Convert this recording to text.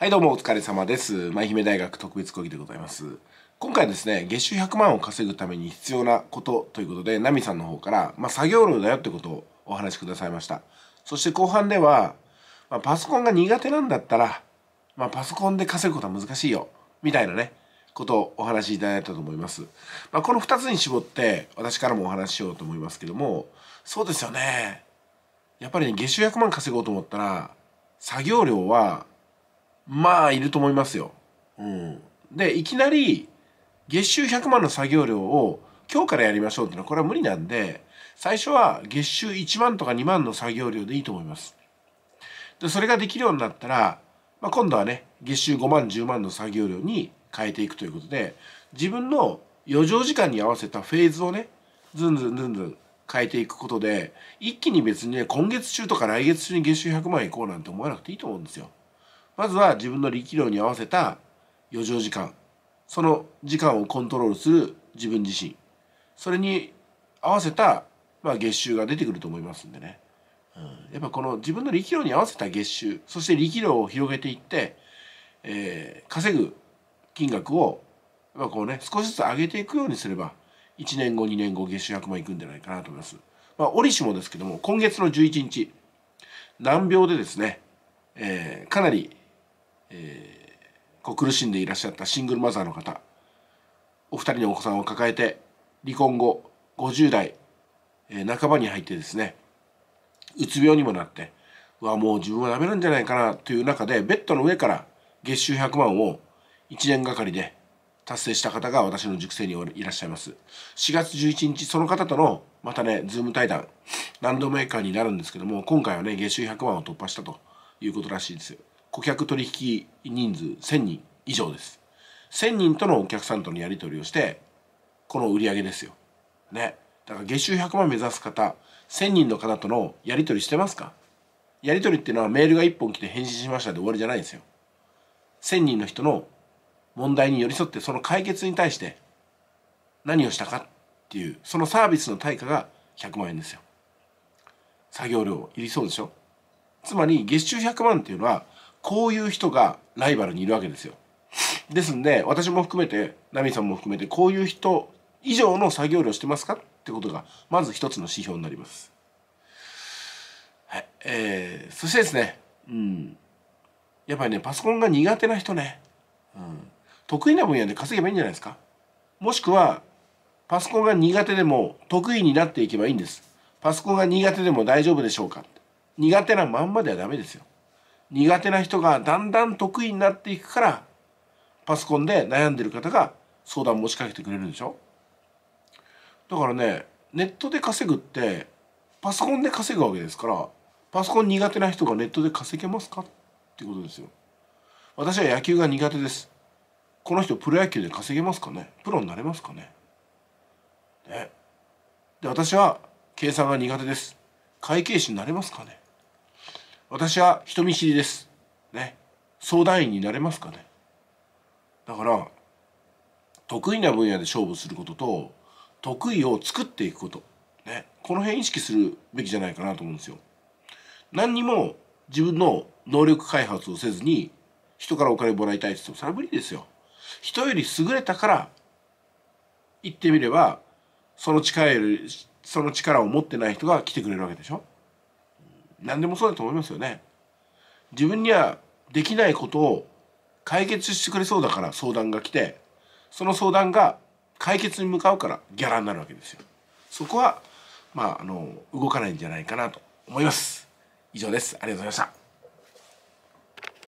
はいどうもお疲れ様です。舞姫大学特別講義でございます。今回ですね、月収100万を稼ぐために必要なことということで、ナミさんの方から、まあ、作業量だよってことをお話しくださいました。そして後半では、まあ、パソコンが苦手なんだったら、まあ、パソコンで稼ぐことは難しいよ、みたいなね、ことをお話しいただいたと思います。まあ、この2つに絞って、私からもお話ししようと思いますけども、そうですよね。やっぱりね、月収100万稼ごうと思ったら、作業量はまあいると思いますよ。うん、でいきなり月収100万の作業量を今日からやりましょうっていうのはこれは無理なんで最初は月収1万とか2万の作業量でいいと思います。でそれができるようになったら、まあ、今度はね月収5万10万の作業量に変えていくということで自分の余剰時間に合わせたフェーズをねずんずんずんずん変えていくことで一気に別にね今月中とか来月中に月収100万いこうなんて思わなくていいと思うんですよ。まずは自分の力量に合わせた余剰時間その時間をコントロールする自分自身それに合わせた、まあ、月収が出てくると思いますんでね、やっぱこの自分の力量に合わせた月収そして力量を広げていって、えー、稼ぐ金額をまあこうね、少しずつ上げていくようにすれば、1年後、2年後、月収100万いくんじゃないかなと思います。まあ、折しもですけども、今月の11日、難病でですね、えー、かなりえー、こう苦しんでいらっしゃったシングルマザーの方お二人のお子さんを抱えて離婚後50代、えー、半ばに入ってですねうつ病にもなってうわもう自分はダメなんじゃないかなという中でベッドの上から月収100万を1年がかりで達成した方が私の塾生にいらっしゃいます。4月11日、その方との、またね、ズーム対談、ランドメーカーになるんですけども、今回はね、月収100万を突破したということらしいですよ。顧客取引人数1000人以上です1000人とのお客さんとのやり取りをしてこの売り上げですよねだから月収100万目指す方1000人の方とのやり取りしてますかやり取りっていうのはメールが1本来て返信しましたで終わりじゃないんですよ1000人の人の問題に寄り添ってその解決に対して何をしたかっていうそのサービスの対価が100万円ですよ作業量いりそうでしょつまり月収100万っていうのはこういう人がライバルにいるわけですよ。ですんで私も含めてナミさんも含めてこういう人以上の作業量してますかってことがまず一つの指標になります。はい、えー、そしてですね、うん、やっぱりねパソコンが苦手な人ね、うん、得意な分野で稼げばいいんじゃないですか。もしくはパソコンが苦手でも得意になっていけばいいんです。パソコンが苦手でも大丈夫でしょうか苦手なまんまではダメですよ。苦手な人がだんだん得意になっていくからパソコンで悩んでる方が相談持ちかけてくれるでしょだからねネットで稼ぐってパソコンで稼ぐわけですからパソコン苦手な人がネットで稼げますかっていうことですよ私は野球が苦手ですこの人プロ野球で稼げますかねプロになれますかねねで私は計算が苦手です会計士になれますかね私は人見知りです。ね。相談員になれますかね。だから、得意な分野で勝負することと、得意を作っていくこと。ね。この辺意識するべきじゃないかなと思うんですよ。何にも自分の能力開発をせずに、人からお金もらいたいって言っても、それは無理ですよ。人より優れたから、言ってみれば、その力より、その力を持ってない人が来てくれるわけでしょ何でもそうだと思いますよね。自分にはできないことを解決してくれそうだから相談が来てその相談が解決に向かうからギャラになるわけですよ。そこはまああの動かないんじゃないかなと思います。以上です。ありがとうございました。